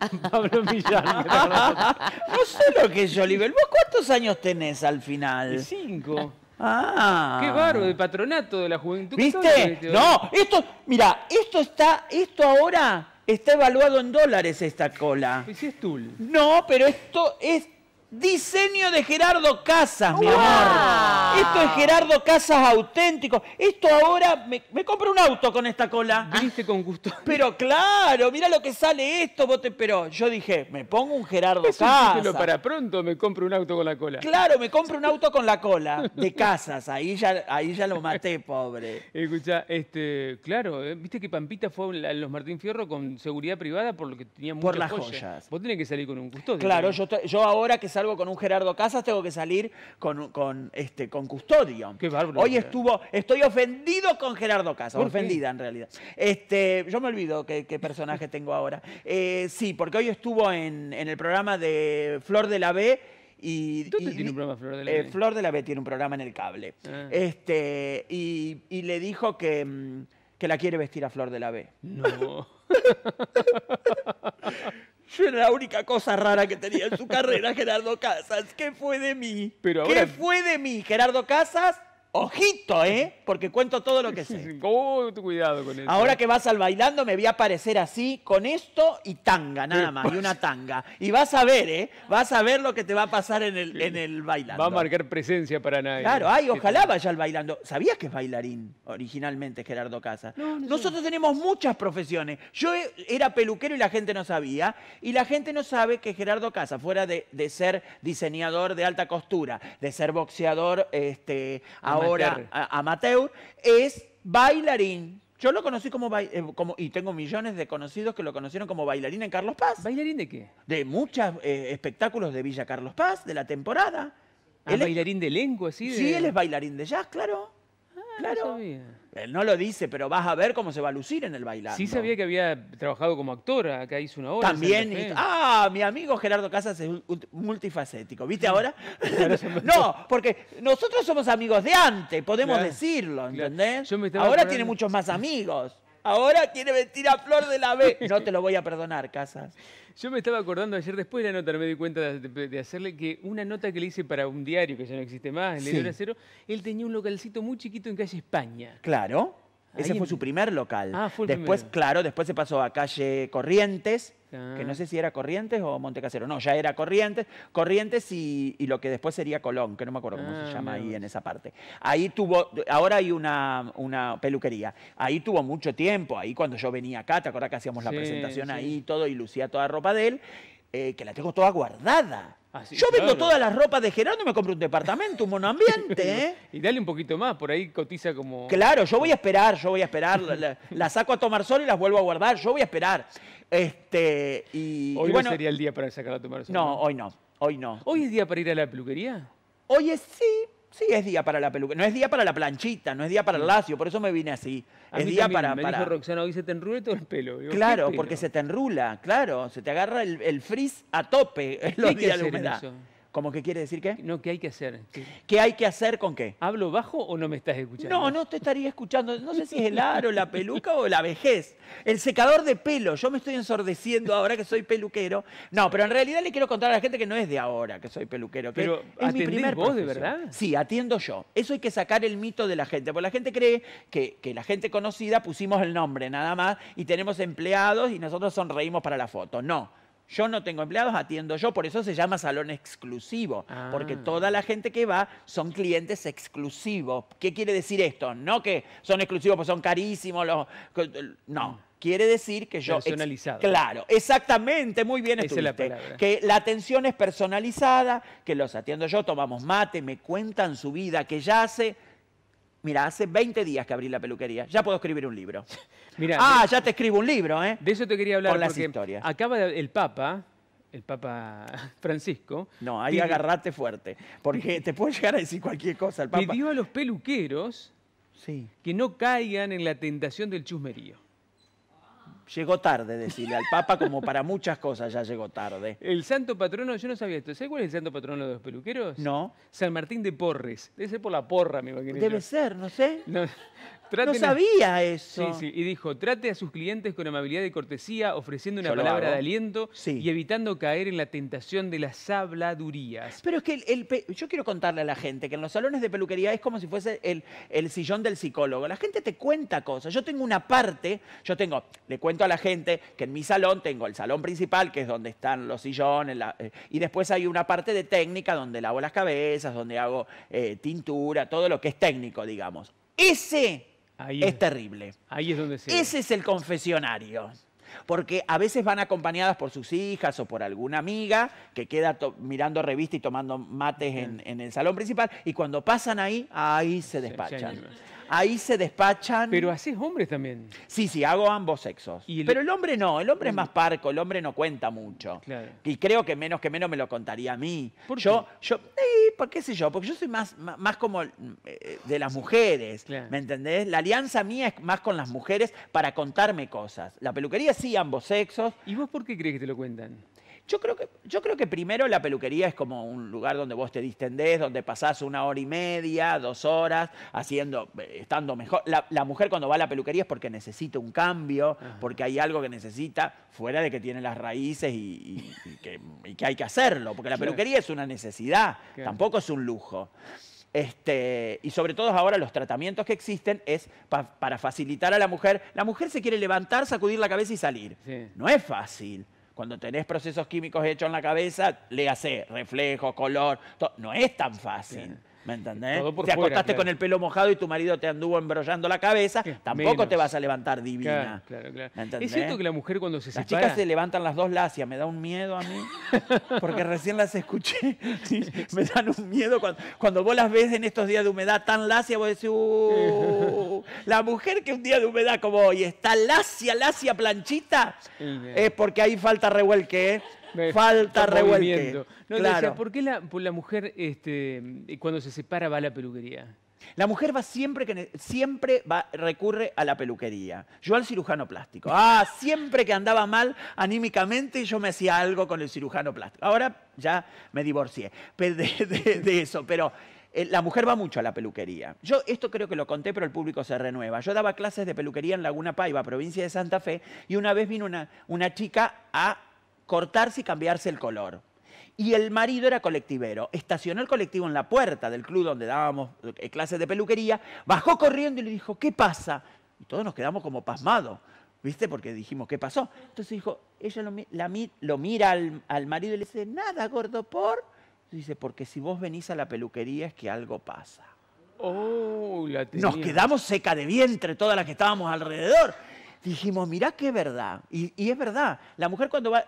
Pablo Millán. no sé lo que es ¿Vos cuántos años tenés al final? Cinco. Ah. Qué barro, de patronato de la juventud. ¿Viste? Este no, esto, mira, esto está, esto ahora está evaluado en dólares esta cola. si es tul. No, pero esto es Diseño de Gerardo Casas, mi amor. Esto es Gerardo Casas auténtico. Esto ahora me, compro un auto con esta cola. Ah. Viste con gusto. Pero claro, mira lo que sale esto, pero yo dije, me pongo un Gerardo Casas. para pronto, me compro un auto con la cola. Claro, me compro un auto con la cola de Casas. Ahí ya, ahí ya lo maté, pobre. Escucha, este, claro, eh, viste que Pampita fue a los Martín Fierro con seguridad privada por lo que tenía Por las joyas. Vos tenés que salir con un gusto. Claro, yo, yo ahora que salgo con un Gerardo Casas, tengo que salir con, con, este, con Qué Hoy estuvo, estoy ofendido con Gerardo Casas, ofendida en realidad. Este, yo me olvido qué, personaje tengo ahora. Eh, sí, porque hoy estuvo en, el programa de Flor de la B. Y, tiene un programa Flor de la eh, B? Flor de la B tiene un programa en el cable. Ah. Este, y, le dijo que, mm, que la quiere vestir a Flor de la B. No. la única cosa rara que tenía en su carrera Gerardo Casas. ¿Qué fue de mí? ¿Qué fue de mí, Gerardo Casas? Ojito, ¿eh? Porque cuento todo lo que sé. Oh, cuidado con eso. Ahora eh. que vas al bailando, me voy a aparecer así, con esto y tanga, nada más, y una tanga. Y vas a ver, ¿eh? Vas a ver lo que te va a pasar en el, en bailando. Va a marcar presencia para nadie. Claro, ay, ojalá vaya al bailando. ¿Sabías que es bailarín originalmente Gerardo Casa? Nosotros tenemos muchas profesiones. Yo e, era peluquero y la gente no sabía. Y la gente no sabe que Gerardo Casa, fuera de, de ser diseñador de alta costura, de ser boxeador, este, ahora ahora amateur, es bailarín. Yo lo conocí como, bailarín, eh, como, y tengo millones de conocidos que lo conocieron como bailarín en Carlos Paz. ¿Bailarín de qué? De muchos eh, espectáculos de Villa Carlos Paz, de la temporada. el ah, bailarín de lengua, sí. De... Sí, él es bailarín de jazz, claro. Claro. Él no lo dice, pero vas a ver cómo se va a lucir en el bailando. Sí sabía que había trabajado como actor, acá hizo una obra. También. ah, mi amigo Gerardo Casas es multifacético. ¿Viste ahora? no, porque nosotros somos amigos de antes, podemos decirlo, ¿entendés? ahora tiene muchos más amigos. Ahora quiere vestir a Flor de la B. No te lo voy a perdonar, Casas. Yo me estaba acordando ayer, después de la nota, me di cuenta de, hacerle que una nota que le hice para un diario que ya no existe más, el en Cero, él tenía un localcito muy chiquito en calle España. Claro. Ese fue su primer local. Ah, después, claro, después se pasó a calle Corrientes, que no ah. sé si era Corrientes o Montecasero. No, ya era Corrientes. Corrientes y, lo que después sería Colón, que no me acuerdo cómo se ah, llama ahí en esa parte. Ahí tuvo, ahora hay una, una, peluquería. Ahí tuvo mucho tiempo. Ahí cuando yo venía acá, ¿te acordás que hacíamos la presentación ahí y todo? Y lucía toda ropa de él, eh, que la tengo toda guardada. Ah, yo vendo todas las ropas de Gerardo y me compro un departamento, un monoambiente. ¿eh? y dale un poquito más, por ahí cotiza como... Claro, yo voy a esperar, yo voy a esperar. las la saco a tomar sol y las vuelvo a guardar, yo voy a esperar. Este, y, Hoy no sería el día para sacar la tumba. No, hoy no, hoy no. ¿Hoy es día para ir a la peluquería? Hoy es sí, sí es día para la peluquería. No es día para la planchita, no es día para el lacio, por eso me vine así. es día para. Me para... Roxana, hoy se te todo el pelo. claro, porque se te enrula, claro. Se te agarra el, frizz a tope en lo días ¿Cómo que quiere decir qué? No, ¿qué hay que hacer? ¿Qué, hay que hacer con qué? ¿Hablo bajo o no me estás escuchando? No, no te estaría escuchando. No sé si es el aro, la peluca o la vejez. El secador de pelo. Yo me estoy ensordeciendo ahora que soy peluquero. No, pero en realidad le quiero contar a la gente que no es de ahora que soy peluquero. pero es mi primer vos, de verdad? Sí, atiendo yo. Eso hay que sacar el mito de la gente. Porque la gente cree que la gente conocida pusimos el nombre nada más y tenemos empleados y nosotros sonreímos para la foto. No. Yo no tengo empleados, atiendo yo, por eso se llama salón exclusivo, porque ah. toda la gente que va son clientes exclusivos. ¿Qué quiere decir esto? No que son exclusivos porque son carísimos, los, no. Quiere decir que yo... Personalizado. Claro, exactamente, muy bien Esa que la atención es personalizada, que los atiendo yo, tomamos mate, me cuentan su vida, que ya hace Mira, hace 20 días que abrí la peluquería. Ya puedo escribir un libro. Mira, ah, ya te escribo un libro, ¿eh? De eso te quería hablar. Con las historias. Acaba el Papa, el Papa Francisco. No, ahí agarrate fuerte, porque te puede llegar a decir cualquier cosa el Papa. Pidió a los peluqueros sí. que no caigan en la tentación del chusmerío. Llegó tarde, decirle al Papa, como para muchas cosas ya llegó tarde. El santo patrono, yo no sabía esto. ¿Sabes cuál es el santo patrono de los peluqueros? No. San Martín de Porres. Debe ser por la porra, me imagino. Debe ser, no sé no sabía eso. Sí, sí, y dijo, trate a sus clientes con amabilidad y cortesía, ofreciendo una palabra de aliento y evitando caer en la tentación de las habladurías. Pero es que yo quiero contarle a la gente que en los salones de peluquería es como si fuese el, el sillón del psicólogo. La gente te cuenta cosas. Yo tengo una parte, yo tengo, le cuento a la gente que en mi salón tengo el salón principal, que es donde están los sillones, eh, y después hay una parte de técnica donde lavo las cabezas, donde hago eh, tintura, todo lo que es técnico, digamos. Ese es, terrible. Ahí es donde se... Ese es el confesionario. Porque a veces van acompañadas por sus hijas o por alguna amiga que queda mirando revista y tomando mates en, el salón principal y cuando pasan ahí, ahí se despachan. ahí se despachan. Pero es, hombres también. Sí, sí, hago ambos sexos. Pero el hombre no, el hombre es mm. más parco, el hombre no cuenta mucho. Y creo que menos que menos me lo contaría a mí. ¿Por yo, yo, ¿por qué sé yo? Porque yo soy más, más, como eh, de las mujeres, ¿me entendés? La alianza mía es más con las mujeres para contarme cosas. La peluquería sí, ambos sexos. ¿Y vos por qué crees que te lo cuentan? Yo creo, que, yo creo que primero la peluquería es como un lugar donde vos te distendés, donde pasás una hora y media, dos horas, haciendo, eh, estando mejor. La, mujer cuando va a la peluquería es porque necesita un cambio, porque hay algo que necesita, fuera de que tiene las raíces y, que, hay que hacerlo, porque la peluquería es una necesidad, tampoco es un lujo. Este, y sobre todo ahora los tratamientos que existen es para facilitar a la mujer. La mujer se quiere levantar, sacudir la cabeza y salir. No es fácil. Cuando tenés procesos químicos hechos en la cabeza, le hace reflejo, color, no es tan fácil. ¿Me entendés? te acostaste con el pelo mojado y tu marido te anduvo embrollando la cabeza, tampoco te vas a levantar divina. Claro, claro, Es cierto que la mujer cuando se las Las chicas se levantan las dos lacias, me da un miedo a mí, porque recién las escuché, me dan un miedo cuando, vos las ves en estos días de humedad tan lacia, vos decís, uh, la mujer que un día de humedad como hoy está lacia, lacia planchita, es porque ahí falta revuelque, ¿eh? falta revuelto. No, ¿por qué la, mujer este, cuando se separa va a la peluquería? La mujer va siempre que siempre va, recurre a la peluquería. Yo al cirujano plástico. Ah, siempre que andaba mal anímicamente yo me hacía algo con el cirujano plástico. Ahora ya me divorcié de, eso, pero eh, la mujer va mucho a la peluquería. Yo esto creo que lo conté, pero el público se renueva. Yo daba clases de peluquería en Laguna Paiva, provincia de Santa Fe, y una vez vino una, una chica a cortarse y cambiarse el color. Y el marido era colectivero. Estacionó el colectivo en la puerta del club donde dábamos eh, clases de peluquería, bajó corriendo y le dijo, ¿qué pasa? Y todos nos quedamos como pasmados, ¿viste? Porque dijimos, ¿qué pasó? Entonces dijo, ella lo, mira al, marido y le dice, nada, gordo, por. dice, porque si vos venís a la peluquería es que algo pasa. Oh, nos quedamos seca de vientre todas las que estábamos alrededor dijimos, mirá qué verdad. Y, es verdad, la mujer cuando va...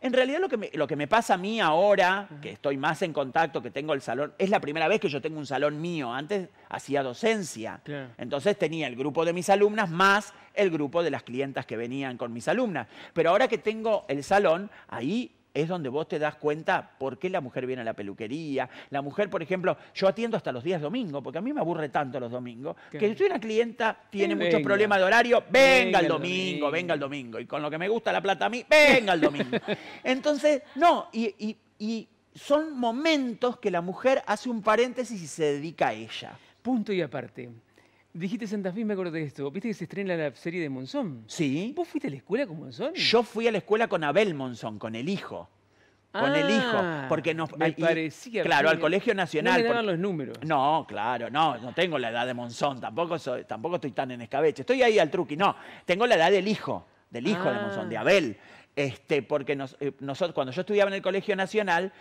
en realidad lo que, me, lo que me pasa a mí ahora, que estoy más en contacto, que tengo el salón, es la primera vez que yo tengo un salón mío. Antes hacía docencia. Entonces tenía el grupo de mis alumnas más el grupo de las clientas que venían con mis alumnas. Pero ahora que tengo el salón, ahí es donde vos te das cuenta por qué la mujer viene a la peluquería. La mujer, por ejemplo, yo atiendo hasta los días domingo, porque a mí me aburre tanto los domingos, que si una clienta tiene mucho muchos problemas de horario, venga, el domingo, venga el domingo. Y con lo que me gusta la plata a mí, venga el domingo. Entonces, no, y son momentos que la mujer hace un paréntesis y se dedica a ella. Punto y aparte. Dijiste Santa Fe, me acuerdo de esto. ¿Viste que se estrena la serie de Monzón? Sí. ¿Vos fuiste a la escuela con Monzón? Yo fui a la escuela con Abel Monzón, con el hijo. Con el hijo. Ah, porque nos. Claro, al Colegio Nacional. No los números. No, claro, no, no tengo la edad de Monzón, tampoco, tampoco estoy tan en escabeche. Estoy ahí al truqui, no. Tengo la edad del hijo, del hijo de ah. Monzón, de Abel. Este, porque eh, nosotros, cuando yo estudiaba en el Colegio Nacional,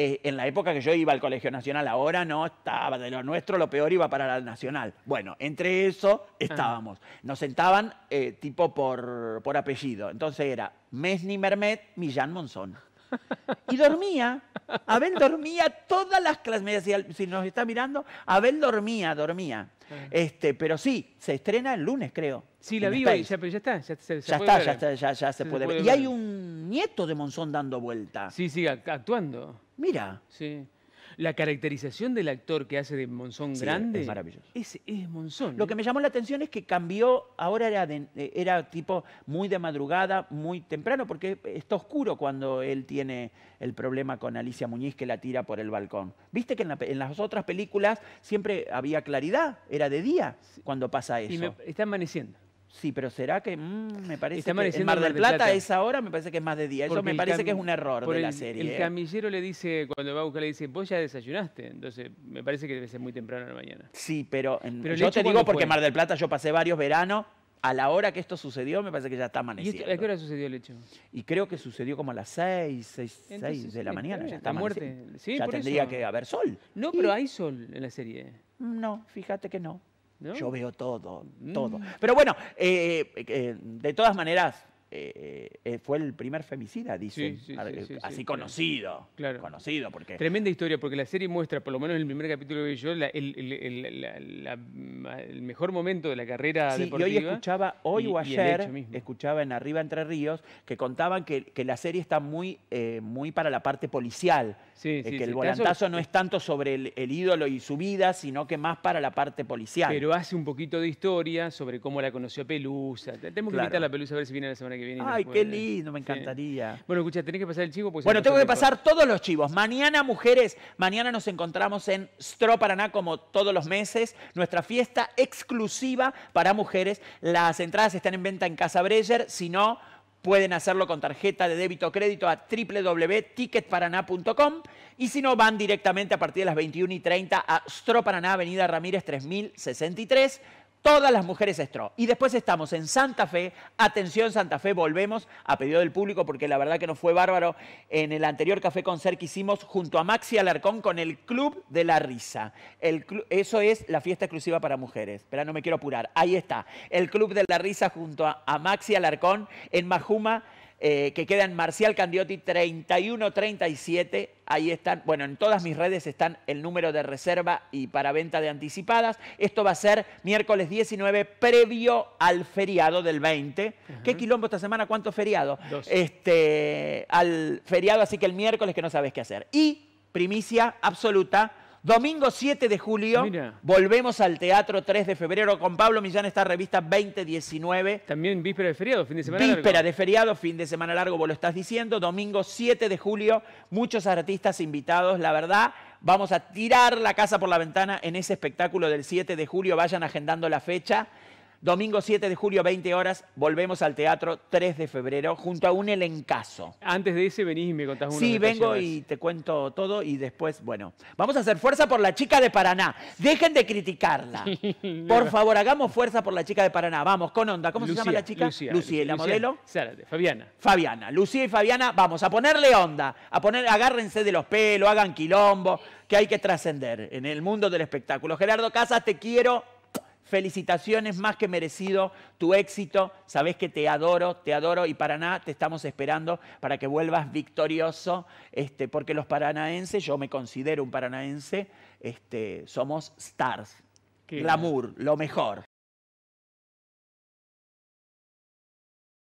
eh, en la época que yo iba al Colegio Nacional, ahora no estaba, de lo nuestro lo peor iba para la Nacional. Bueno, entre eso estábamos. Ah. Nos sentaban eh, tipo por, por apellido. Entonces era Mesni Mermet, Millán Monzón. Y dormía. Abel dormía todas las clases. Me decía, si nos está mirando, Abel dormía, dormía. Este, pero sí, se estrena el lunes, creo. Sí, la viva ya, pero ya está. Ya, se, está, ya está, ya, se, puede, ver. Y hay un nieto de Monzón dando vuelta. Sí, sí, actuando. Mira. Sí la caracterización del actor que hace de Monzón grande. Es maravilloso. Es, Monzón. Lo ¿eh? que me llamó la atención es que cambió, ahora era, eh, era tipo muy de madrugada, muy temprano, porque está oscuro cuando él tiene el problema con Alicia Muñiz que la tira por el balcón. Viste que en, las otras películas siempre había claridad, era de día cuando pasa eso. Y está amaneciendo. Sí, pero será que mm, me parece que Mar del Plata, a esa hora me parece que es más de día. Eso me parece que es un error de la serie. El ¿eh? camillero le dice, cuando va a buscar, le dice, vos ya desayunaste. Entonces, me parece que debe ser muy temprano en la mañana. Sí, pero, pero yo te digo porque Mar del Plata yo pasé varios veranos. A la hora que esto sucedió, me parece que ya está amaneciendo. ¿Y ¿A qué hora sucedió el hecho? Y creo que sucedió como a las 6, 6, de la mañana. Ya está muerto ya tendría que haber sol. No, pero hay sol en la serie. No, fíjate que no. Yo veo todo, todo. Mm. Pero bueno, eh, eh, de todas maneras, eh, eh, fue el primer femicida, dicen, eh, así conocido, conocido porque... Tremenda historia, porque la serie muestra, por lo menos en el primer capítulo que yo, el, mejor momento de la carrera deportiva. y hoy escuchaba, hoy o ayer, escuchaba en Arriba Entre Ríos, que contaban que, la serie está muy, muy para la parte policial, que el volantazo no es tanto sobre el, ídolo y su vida, sino que más para la parte policial. Pero hace un poquito de historia sobre cómo la conoció Pelusa. Tenemos que invitar a la Pelusa a ver si viene la semana que que viene. Ay, qué lindo, me encantaría. Bueno, escucha, tenés que pasar el chivo. Pues, bueno, tengo que pasar todos los chivos. Mañana, mujeres, mañana nos encontramos en Stro Paraná como todos los meses. Nuestra fiesta exclusiva para mujeres. Las entradas están en venta en Casa Breyer. Si no, Pueden hacerlo con tarjeta de débito o crédito a www.ticketparaná.com y si no, van directamente a partir de las 21 y 30 a Stro Paraná, Avenida Ramírez 3063 todas las mujeres estro. Y después estamos en Santa Fe. Atención, Santa Fe, volvemos a pedido del público porque la verdad que nos fue bárbaro en el anterior Café Concert que hicimos junto a Maxi Alarcón con el Club de la Risa. El eso es la fiesta exclusiva para mujeres. Pero no me quiero apurar. Ahí está. El Club de la Risa junto a, a Maxi Alarcón en Majuma. Eh, que quedan Marcial Candiotti 3137. Ahí están, bueno, en todas mis redes están el número de reserva y para venta de anticipadas. Esto va a ser miércoles 19, previo al feriado del 20. ¿Qué quilombo esta semana? ¿Cuánto feriado? Dos. Este, al feriado, así que el miércoles que no sabes qué hacer. Y primicia absoluta Domingo 7 de julio, volvemos al Teatro 3 de febrero con Pablo Millán, esta revista 2019. También víspera de feriado, fin de semana largo. Víspera de feriado, fin de semana largo, vos lo estás diciendo. Domingo 7 de julio, muchos artistas invitados, la verdad vamos a tirar la casa por la ventana en ese espectáculo del 7 de julio. Vayan agendando la fecha. Domingo 7 de julio, 20 horas, volvemos al teatro 3 de febrero junto a un elencazo. Antes de ese venís y me contás uno. Sí, vengo y te cuento todo y después, bueno, vamos a hacer fuerza por la chica de Paraná. Dejen de criticarla. Por favor, hagamos fuerza por la chica de Paraná. Vamos, con onda. ¿Cómo se llama la chica? Lucía. Lucía, la modelo. Fabiana. Fabiana. Lucía y Fabiana, vamos a ponerle onda, a poner, agárrense de los pelos, hagan quilombo, que hay que trascender en el mundo del espectáculo. Gerardo Casas, te quiero. Felicitaciones, más que merecido tu éxito. Sabes que te adoro, te adoro y Paraná te estamos esperando para que vuelvas victorioso, este, porque los paranaenses, yo me considero un paranaense, este, somos stars, glamour, lo mejor.